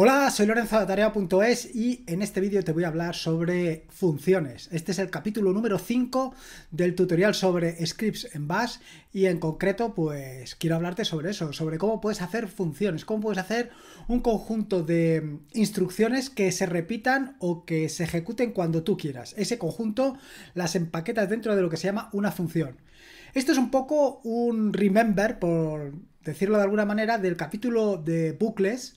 Hola, soy Lorenzo de Tarea.es y en este vídeo te voy a hablar sobre funciones. Este es el capítulo número 5 del tutorial sobre scripts en Bash y en concreto pues quiero hablarte sobre eso, sobre cómo puedes hacer funciones, cómo puedes hacer un conjunto de instrucciones que se repitan o que se ejecuten cuando tú quieras. Ese conjunto las empaquetas dentro de lo que se llama una función. Esto es un poco un remember, por decirlo de alguna manera, del capítulo de bucles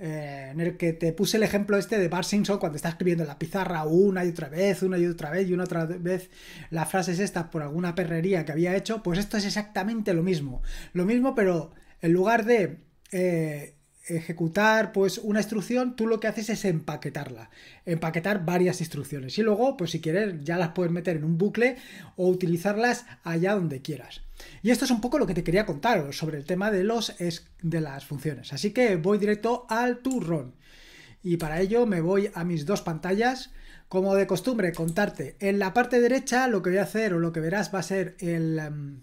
eh, en el que te puse el ejemplo este de Bart Simpson cuando está escribiendo en la pizarra una y otra vez, una y otra vez y una otra vez las frases estas por alguna perrería que había hecho, pues esto es exactamente lo mismo. Lo mismo, pero en lugar de eh, ejecutar pues una instrucción, tú lo que haces es empaquetarla, empaquetar varias instrucciones y luego pues si quieres ya las puedes meter en un bucle o utilizarlas allá donde quieras. Y esto es un poco lo que te quería contar sobre el tema de, los de las funciones. Así que voy directo al turrón. Y para ello me voy a mis dos pantallas. Como de costumbre, contarte en la parte derecha lo que voy a hacer o lo que verás va a ser el... Em,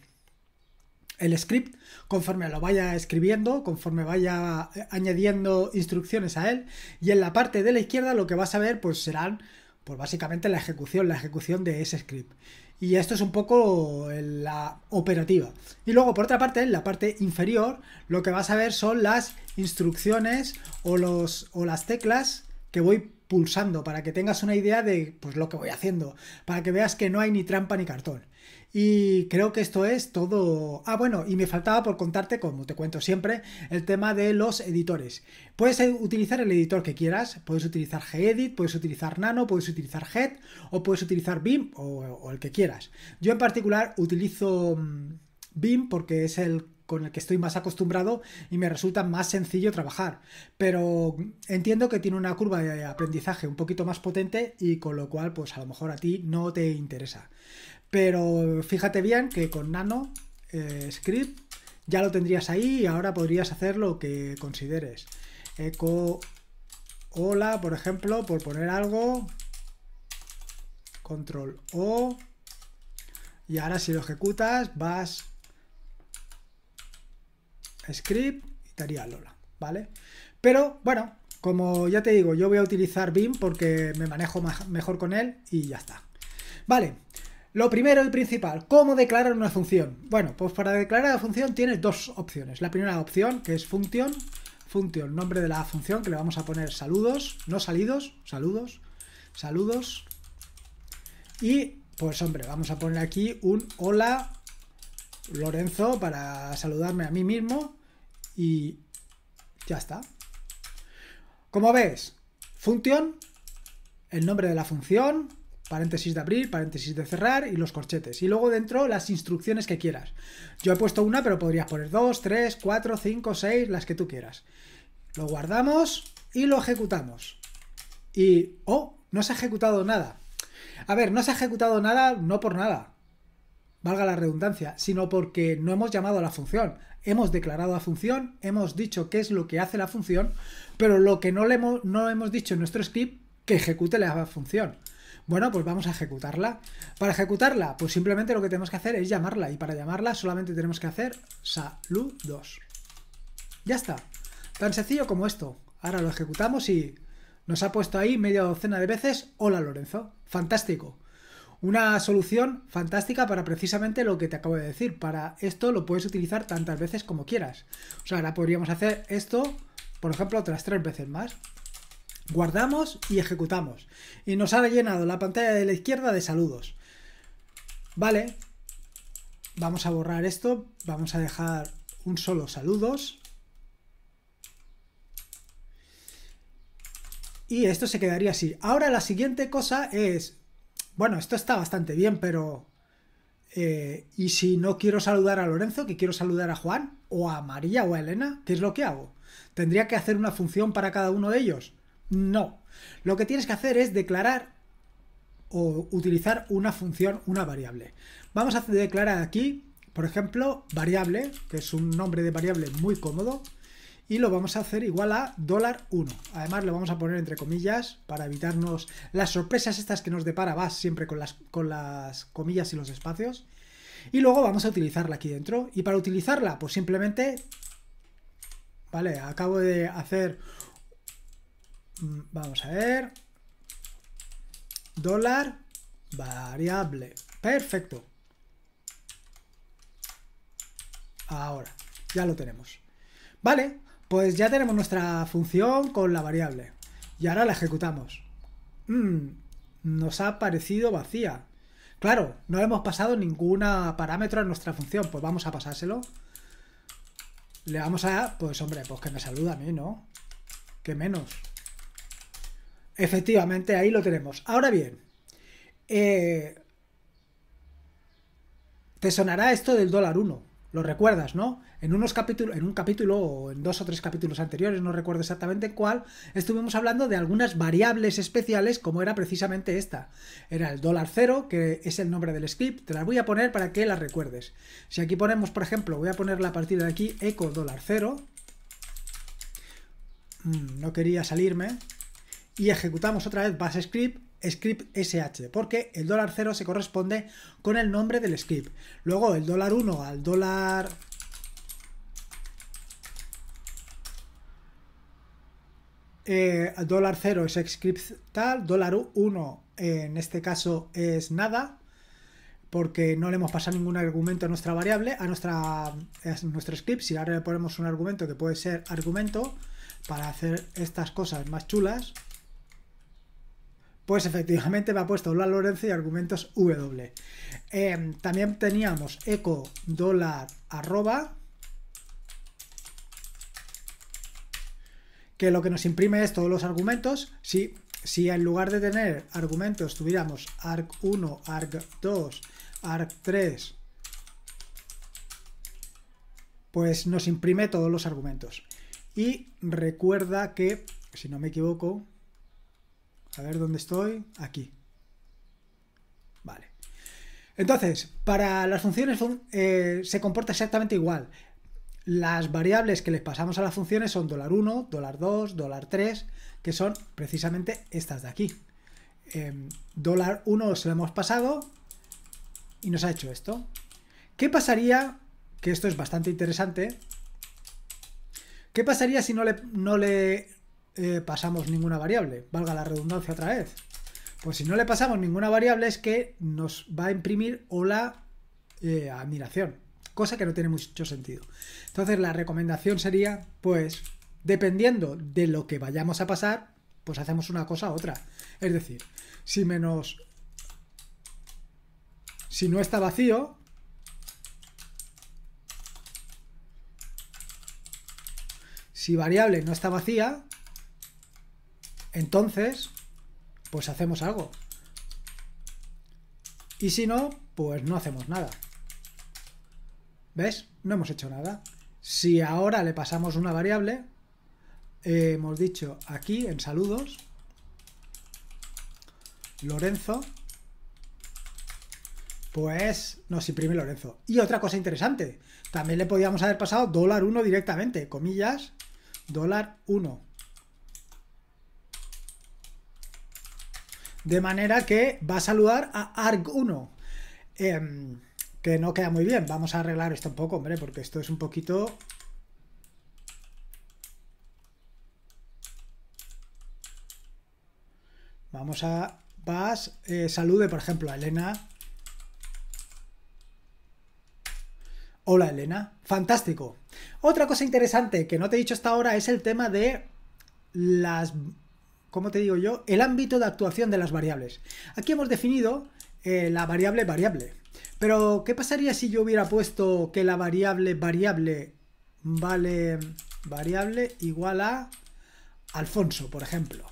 el script conforme lo vaya escribiendo, conforme vaya eh, añadiendo instrucciones a él. Y en la parte de la izquierda lo que vas a ver pues serán pues básicamente la ejecución, la ejecución de ese script. Y esto es un poco la operativa. Y luego, por otra parte, en la parte inferior, lo que vas a ver son las instrucciones o, los, o las teclas que voy pulsando para que tengas una idea de pues, lo que voy haciendo, para que veas que no hay ni trampa ni cartón. Y creo que esto es todo. Ah, bueno, y me faltaba por contarte, como te cuento siempre, el tema de los editores. Puedes eh, utilizar el editor que quieras, puedes utilizar Gedit, puedes utilizar Nano, puedes utilizar Head o puedes utilizar BIM o, el que quieras. Yo en particular utilizo BIM mm, porque es el con el que estoy más acostumbrado y me resulta más sencillo trabajar. Pero mm, entiendo que tiene una curva de aprendizaje un poquito más potente y con lo cual pues a lo mejor a ti no te interesa. Pero fíjate bien que con Nano eh, Script ya lo tendrías ahí y ahora podrías hacer lo que consideres. Eco hola, por ejemplo, por poner algo. Control O. Y ahora si lo ejecutas, vas script y te haría hola ¿vale? Pero bueno, como ya te digo, yo voy a utilizar BIM porque me manejo mejor con él y ya está. Vale, lo primero y principal, ¿cómo declarar una función? Bueno, pues para declarar la función tiene dos opciones. La primera opción, que es función, función, nombre de la función, que le vamos a poner saludos, no salidos, saludos, saludos. Y, pues hombre, vamos a poner aquí un hola Lorenzo para saludarme a mí mismo y ya está. Como ves, función, el nombre de la función, paréntesis de abrir, paréntesis de cerrar y los corchetes. Y luego dentro las instrucciones que quieras. Yo he puesto una, pero podrías poner dos, tres, cuatro, cinco, seis, las que tú quieras. Lo guardamos y lo ejecutamos. Y, oh, no se ha ejecutado nada. A ver, no se ha ejecutado nada, no por nada, valga la redundancia, sino porque no hemos llamado a la función. Hemos declarado la función, hemos dicho qué es lo que hace la función, pero lo que no, le hemos, no hemos dicho en nuestro script que ejecute la función. Bueno, pues vamos a ejecutarla. Para ejecutarla, pues simplemente lo que tenemos que hacer es llamarla. Y para llamarla solamente tenemos que hacer salud2. Ya está. Tan sencillo como esto. Ahora lo ejecutamos y nos ha puesto ahí media docena de veces hola Lorenzo. Fantástico. Una solución fantástica para precisamente lo que te acabo de decir. Para esto lo puedes utilizar tantas veces como quieras. O sea, ahora podríamos hacer esto, por ejemplo, otras tres veces más. Guardamos y ejecutamos. Y nos ha llenado la pantalla de la izquierda de saludos. Vale. Vamos a borrar esto. Vamos a dejar un solo saludos. Y esto se quedaría así. Ahora la siguiente cosa es... Bueno, esto está bastante bien, pero... Eh, y si no quiero saludar a Lorenzo, que quiero saludar a Juan, o a María o a Elena, ¿qué es lo que hago? ¿Tendría que hacer una función para cada uno de ellos? No. Lo que tienes que hacer es declarar o utilizar una función, una variable. Vamos a declarar aquí, por ejemplo, variable, que es un nombre de variable muy cómodo, y lo vamos a hacer igual a dólar 1. Además lo vamos a poner entre comillas para evitarnos las sorpresas estas que nos depara va siempre con las, con las comillas y los espacios. Y luego vamos a utilizarla aquí dentro. Y para utilizarla, pues simplemente, vale, acabo de hacer Mm, vamos a ver. Dólar variable. Perfecto. Ahora, ya lo tenemos. Vale, pues ya tenemos nuestra función con la variable. Y ahora la ejecutamos. Mm, nos ha parecido vacía. Claro, no hemos pasado ningún parámetro a nuestra función. Pues vamos a pasárselo. Le vamos a... Pues hombre, pues que me saluda a mí, ¿no? Que menos. Efectivamente, ahí lo tenemos. Ahora bien, eh, te sonará esto del dólar 1. Lo recuerdas, ¿no? En unos capítulos, en un capítulo o en dos o tres capítulos anteriores, no recuerdo exactamente cuál, estuvimos hablando de algunas variables especiales como era precisamente esta. Era el dólar cero, que es el nombre del script. Te las voy a poner para que las recuerdes. Si aquí ponemos, por ejemplo, voy a ponerla a partir de aquí, eco dólar cero. Mm, no quería salirme y ejecutamos otra vez base script script sh porque el dólar 0 se corresponde con el nombre del script luego el dólar 1 al dólar eh, dólar 0 es script tal dólar 1 en este caso es nada porque no le hemos pasado ningún argumento a nuestra variable, a, nuestra, a nuestro script. Si ahora le ponemos un argumento que puede ser argumento, para hacer estas cosas más chulas, pues efectivamente me ha puesto Lola Lorenzo y argumentos W. Em, también teníamos eco dólar arroba. Que lo que nos imprime es todos los argumentos. Si, si en lugar de tener argumentos tuviéramos arg1, arg2, arg3, pues nos imprime todos los argumentos. Y recuerda que, si no me equivoco, a ver dónde estoy. Aquí. Vale. Entonces, para las funciones eh, se comporta exactamente igual. Las variables que les pasamos a las funciones son $1, $2, $3, que son precisamente estas de aquí. $1 em, se lo hemos pasado y nos ha hecho esto. ¿Qué pasaría? Que esto es bastante interesante. ¿Qué pasaría si no le, no le eh, pasamos ninguna variable, valga la redundancia otra vez. Pues si no le pasamos ninguna variable es que nos va a imprimir hola eh, admiración, cosa que no tiene mucho sentido. Entonces la recomendación sería, pues, dependiendo de lo que vayamos a pasar, pues hacemos una cosa u otra. Es decir, si menos... Si no está vacío, si variable no está vacía, entonces, pues hacemos algo. Y si no, pues no hacemos nada. ¿Ves? No hemos hecho nada. Si ahora le pasamos una variable, hemos dicho aquí en saludos, Lorenzo, pues nos imprime Lorenzo. Y otra cosa interesante, también le podíamos haber pasado dólar 1 directamente, comillas, dólar 1. De manera que va a saludar a arg1. Em, que no queda muy bien. Vamos a arreglar esto un poco, hombre, porque esto es un poquito... Vamos a... Vas, eh, salude, por ejemplo, a Elena. Hola, Elena. Fantástico. Otra cosa interesante que no te he dicho hasta ahora es el tema de las como te digo yo, el ámbito de actuación de las variables. Aquí hemos definido eh, la variable variable. Pero, ¿qué pasaría si yo hubiera puesto que la variable variable vale variable igual a Alfonso, por ejemplo?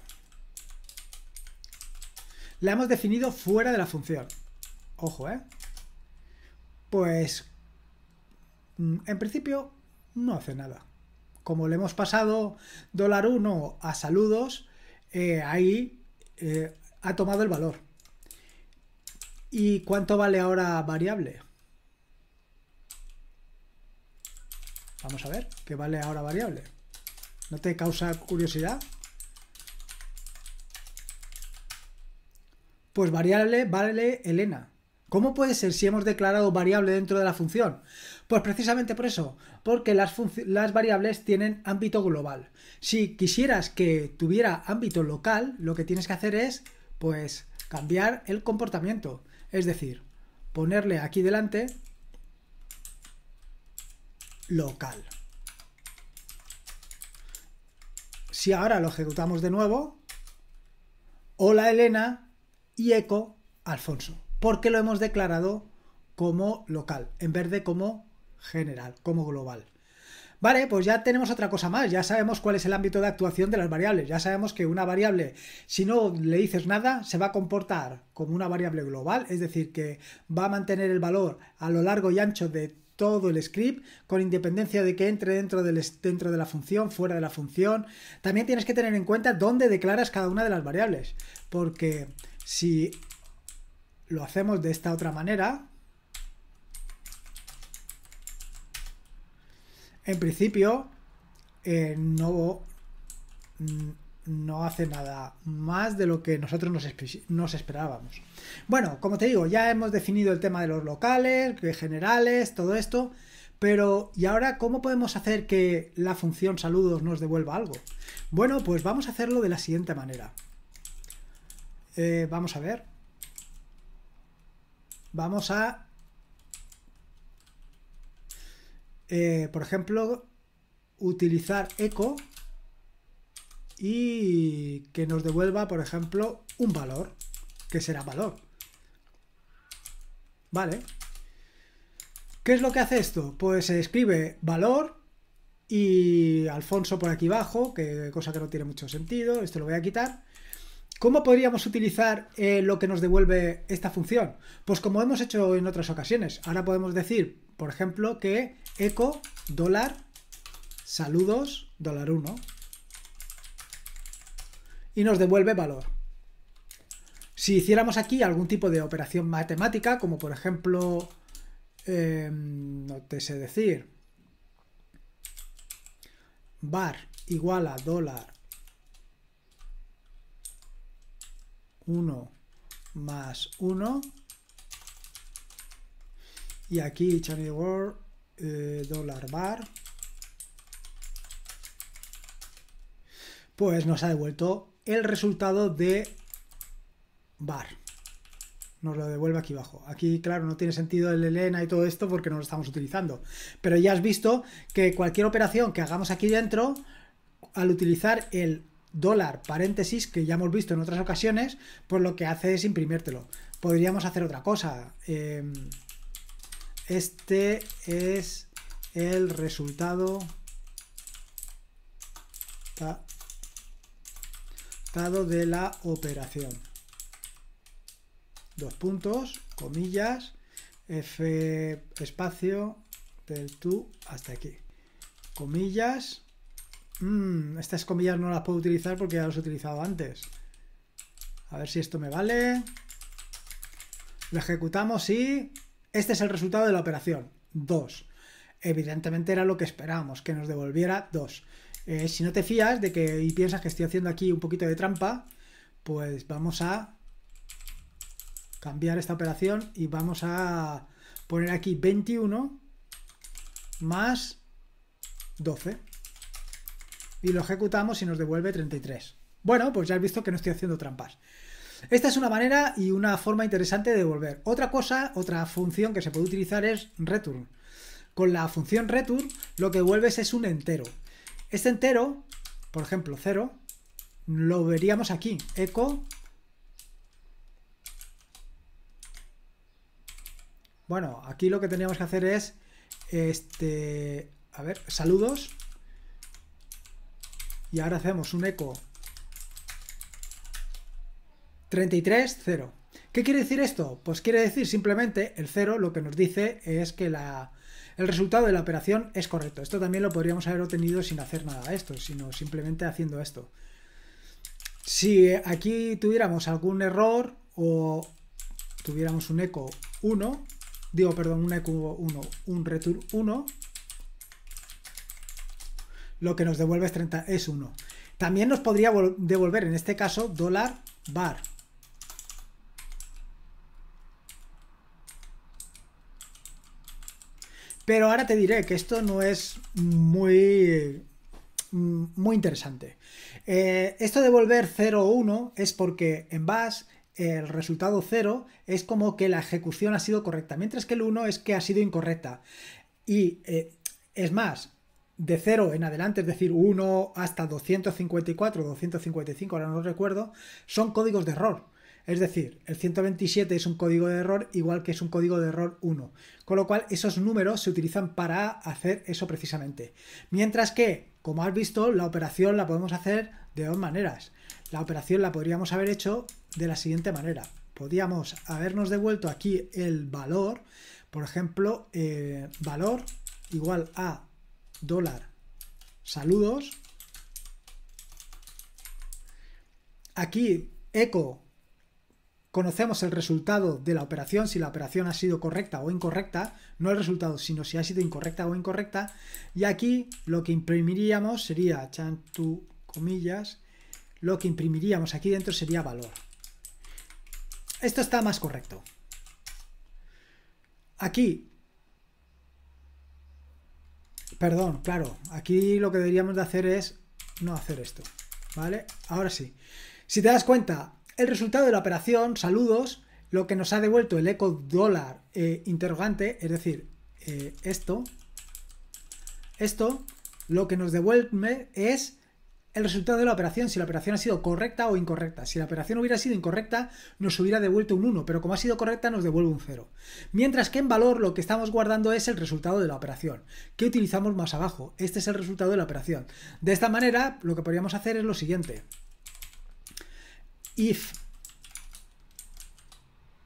La hemos definido fuera de la función. Ojo, ¿eh? Pues, mm, en principio, no hace nada. Como le hemos pasado dólar $1 a saludos, eh, ahí eh, ha tomado el valor. ¿Y cuánto vale ahora variable? Vamos a ver, ¿qué vale ahora variable? ¿No te causa curiosidad? Pues variable vale Elena. ¿Cómo puede ser si hemos declarado variable dentro de la función? Pues precisamente por eso, porque las, variables tienen ámbito global. Si quisieras que tuviera ámbito local, lo que tienes que hacer es, pues, cambiar el comportamiento. Es decir, ponerle aquí delante local. Si ahora lo ejecutamos de nuevo, hola Elena y eco Alfonso porque lo hemos declarado como local, en vez de como general, como global. Vale, pues ya tenemos otra cosa más, ya sabemos cuál es el ámbito de actuación de las variables, ya sabemos que una variable, si no le dices nada, se va a comportar como una variable global, es decir, que va a mantener el valor a lo largo y ancho de todo el script, con independencia de que entre dentro, dentro de la función, fuera de la función. También tienes que tener en cuenta dónde declaras cada una de las variables, porque si lo hacemos de esta otra manera. En principio, eh, no, mm, no hace nada más de lo que nosotros nos, esperábamos. Bueno, como te digo, ya hemos definido el tema de los locales, generales, todo esto, pero ¿y ahora cómo podemos hacer que la función saludos nos devuelva algo? Bueno, pues vamos a hacerlo de la siguiente manera. Eh, vamos a ver. Vamos a, eh, por ejemplo, utilizar eco y que nos devuelva, por ejemplo, un valor, que será valor. Vale. ¿Qué es lo que hace esto? Pues se escribe valor y Alfonso por aquí abajo, que cosa que no tiene mucho sentido, esto lo voy a quitar. ¿Cómo podríamos utilizar eh, lo que nos devuelve esta función? Pues como hemos hecho en otras ocasiones. Ahora podemos decir, por ejemplo, que eco dólar saludos dólar 1 y nos devuelve valor. Si hiciéramos aquí algún tipo de operación matemática, como por ejemplo, em, no te sé decir, bar igual a dólar 1 más 1. Y aquí Channel World, eh, dólar bar. Pues nos ha devuelto el resultado de bar. Nos lo devuelve aquí abajo. Aquí, claro, no tiene sentido el Elena y todo esto porque no lo estamos utilizando. Pero ya has visto que cualquier operación que hagamos aquí dentro, al utilizar el dólar paréntesis que ya hemos visto en otras ocasiones, pues lo que hace es imprimírtelo. Podríamos hacer otra cosa. Em, este es el resultado de la operación. Dos puntos, comillas, F espacio del tú hasta aquí. Comillas, esta mm, estas comillas no las puedo utilizar porque ya las he utilizado antes. A ver si esto me vale. Lo ejecutamos y... Este es el resultado de la operación. 2. Evidentemente era lo que esperábamos, que nos devolviera 2. Eh, si no te fías de que y piensas que estoy haciendo aquí un poquito de trampa, pues vamos a cambiar esta operación y vamos a poner aquí 21 más 12 y lo ejecutamos y nos devuelve 33. Bueno, pues ya has visto que no estoy haciendo trampas. Esta es una manera y una forma interesante de devolver. Otra cosa, otra función que se puede utilizar es return. Con la función return lo que vuelves es un entero. Este entero, por ejemplo 0, lo veríamos aquí. Echo. Bueno, aquí lo que teníamos que hacer es este, a ver, saludos y ahora hacemos un eco 33, 0. ¿Qué quiere decir esto? Pues quiere decir simplemente el 0 lo que nos dice es que la, el resultado de la operación es correcto. Esto también lo podríamos haber obtenido sin hacer nada de esto, sino simplemente haciendo esto. Si aquí tuviéramos algún error o tuviéramos un eco 1, digo, perdón, un eco 1, un return 1, lo que nos devuelve es, 30, es 1. También nos podría devolver, en este caso, dólar bar. Pero ahora te diré que esto no es muy, muy interesante. Eh, esto devolver 0 0-1 es porque en base el resultado 0 es como que la ejecución ha sido correcta, mientras que el 1 es que ha sido incorrecta. Y eh, es más, de 0 en adelante, es decir, 1 hasta 254, 255, ahora no recuerdo, son códigos de error. Es decir, el 127 es un código de error igual que es un código de error 1. Con lo cual, esos números se utilizan para hacer eso precisamente. Mientras que, como has visto, la operación la podemos hacer de dos maneras. La operación la podríamos haber hecho de la siguiente manera. Podríamos habernos devuelto aquí el valor, por ejemplo, eh, valor igual a dólar saludos. Aquí, eco, conocemos el resultado de la operación, si la operación ha sido correcta o incorrecta, no el resultado, sino si ha sido incorrecta o incorrecta. Y aquí lo que imprimiríamos sería, chan comillas, lo que imprimiríamos aquí dentro sería valor. Esto está más correcto. Aquí Perdón, claro. Aquí lo que deberíamos de hacer es no hacer esto. ¿Vale? Ahora sí. Si te das cuenta, el resultado de la operación, saludos, lo que nos ha devuelto el eco dólar eh, interrogante, es decir, eh, esto, esto, lo que nos devuelve es el resultado de la operación, si la operación ha sido correcta o incorrecta. Si la operación hubiera sido incorrecta, nos hubiera devuelto un 1, pero como ha sido correcta, nos devuelve un 0. Mientras que en valor lo que estamos guardando es el resultado de la operación, que utilizamos más abajo. Este es el resultado de la operación. De esta manera, lo que podríamos hacer es lo siguiente. If,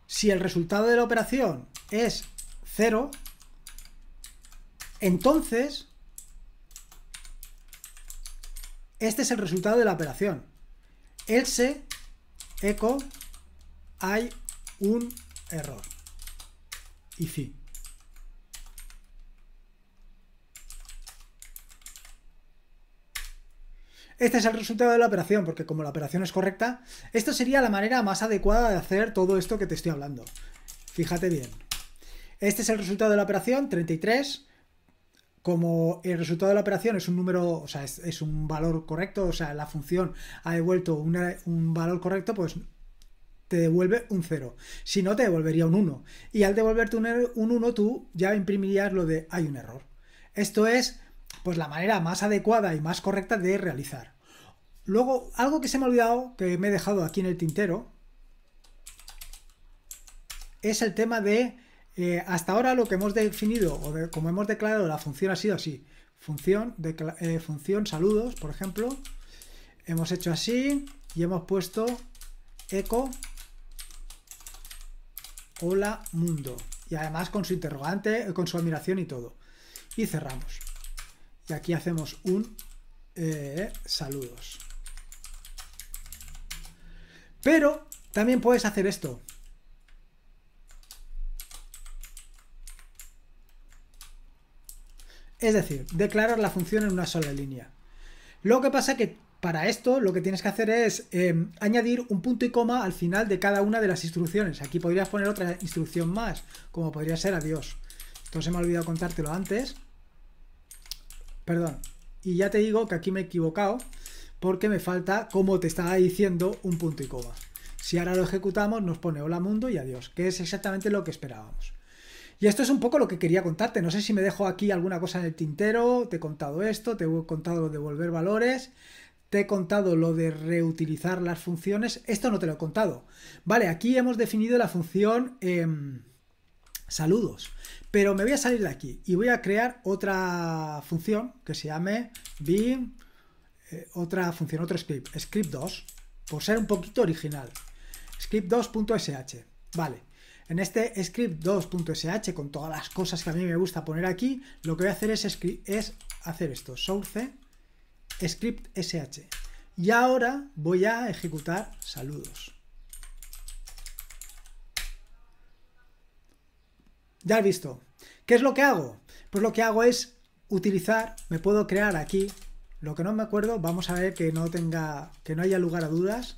si el resultado de la operación es 0, entonces este es el resultado de la operación. Else eco hay un error. Y sí Este es el resultado de la operación, porque como la operación es correcta, esto sería la manera más adecuada de hacer todo esto que te estoy hablando. Fíjate bien. Este es el resultado de la operación, 33 como el resultado de la operación es un número, o sea, es, un valor correcto, o sea, la función ha devuelto un valor correcto, pues te devuelve un 0. Si no, te devolvería un 1. Y al devolverte un 1, er, tú ya imprimirías lo de hay un error. Esto es pues la manera más adecuada y más correcta de realizar. Luego, algo que se me ha olvidado, que me he dejado aquí en el tintero, es el tema de eh, hasta ahora lo que hemos definido o como hemos declarado la función ha sido así. Función, eh, función saludos, por ejemplo. Hemos hecho así y hemos puesto eco hola mundo. Y además con su interrogante, con su admiración y todo. Y cerramos. Y aquí hacemos un eh, saludos. Pero también puedes hacer esto. Es decir, declarar la función en una sola línea. Lo que pasa que para esto lo que tienes que hacer es em, añadir un punto y coma al final de cada una de las instrucciones. Aquí podrías poner otra instrucción más, como podría ser adiós. Entonces me he olvidado contártelo antes. Perdón. Y ya te digo que aquí me he equivocado porque me falta, como te estaba diciendo, un punto y coma. Si ahora lo ejecutamos nos pone hola mundo y adiós, que es exactamente lo que esperábamos. Y esto es un poco lo que quería contarte. No sé si me dejo aquí alguna cosa en el tintero. Te he contado esto, te he contado lo de volver valores, te he contado lo de reutilizar las funciones. Esto no te lo he contado. Vale, aquí hemos definido la función em, saludos. Pero me voy a salir de aquí y voy a crear otra función que se llame BIM, eh, otra función, otro script, script 2, por ser un poquito original. Script2.sh. Vale. En este script 2.sh, con todas las cosas que a mí me gusta poner aquí, lo que voy a hacer es, hacer esto, source script sh. Y ahora voy a ejecutar saludos. Ya he visto. ¿Qué es lo que hago? Pues lo que hago es utilizar, me puedo crear aquí, lo que no me acuerdo, vamos a ver que no tenga, que no haya lugar a dudas,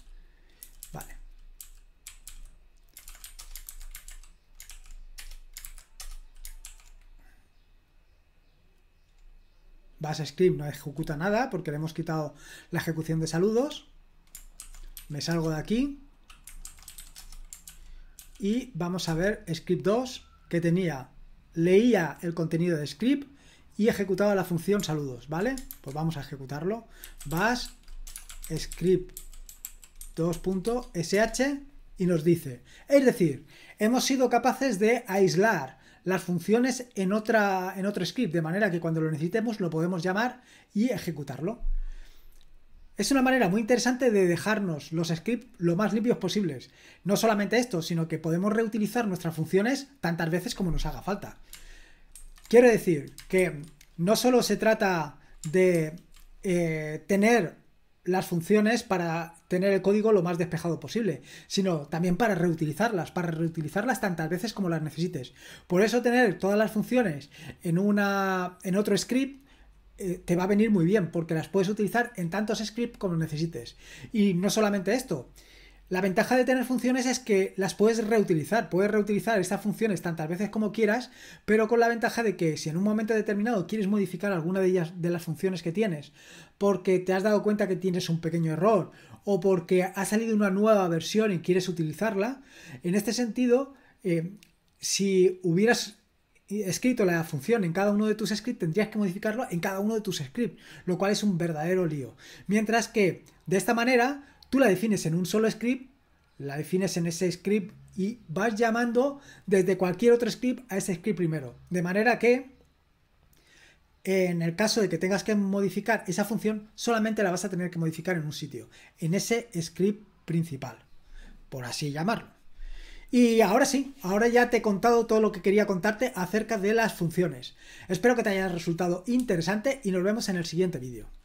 Bash script no ejecuta nada porque le hemos quitado la ejecución de saludos. Me salgo de aquí. Y vamos a ver script 2 que tenía, leía el contenido de script y ejecutaba la función saludos, ¿vale? Pues vamos a ejecutarlo. Bash script 2.sh y nos dice, es decir, hemos sido capaces de aislar las funciones en, otra, en otro script, de manera que cuando lo necesitemos lo podemos llamar y ejecutarlo. Es una manera muy interesante de dejarnos los scripts lo más limpios posibles. No solamente esto, sino que podemos reutilizar nuestras funciones tantas veces como nos haga falta. Quiero decir que no solo se trata de eh, tener las funciones para tener el código lo más despejado posible, sino también para reutilizarlas, para reutilizarlas tantas veces como las necesites. Por eso tener todas las funciones en una en otro script eh, te va a venir muy bien porque las puedes utilizar en tantos scripts como necesites. Y no solamente esto, la ventaja de tener funciones es que las puedes reutilizar, puedes reutilizar estas funciones tantas veces como quieras, pero con la ventaja de que si en un momento determinado quieres modificar alguna de ellas de las funciones que tienes, porque te has dado cuenta que tienes un pequeño error o porque ha salido una nueva versión y quieres utilizarla. En este sentido, eh, si hubieras escrito la función en cada uno de tus scripts, tendrías que modificarlo en cada uno de tus scripts, lo cual es un verdadero lío. Mientras que de esta manera, tú la defines en un solo script, la defines en ese script y vas llamando desde cualquier otro script a ese script primero. De manera que en el caso de que tengas que modificar esa función, solamente la vas a tener que modificar en un sitio, en ese script principal, por así llamarlo. Y ahora sí, ahora ya te he contado todo lo que quería contarte acerca de las funciones. Espero que te haya resultado interesante y nos vemos en el siguiente vídeo.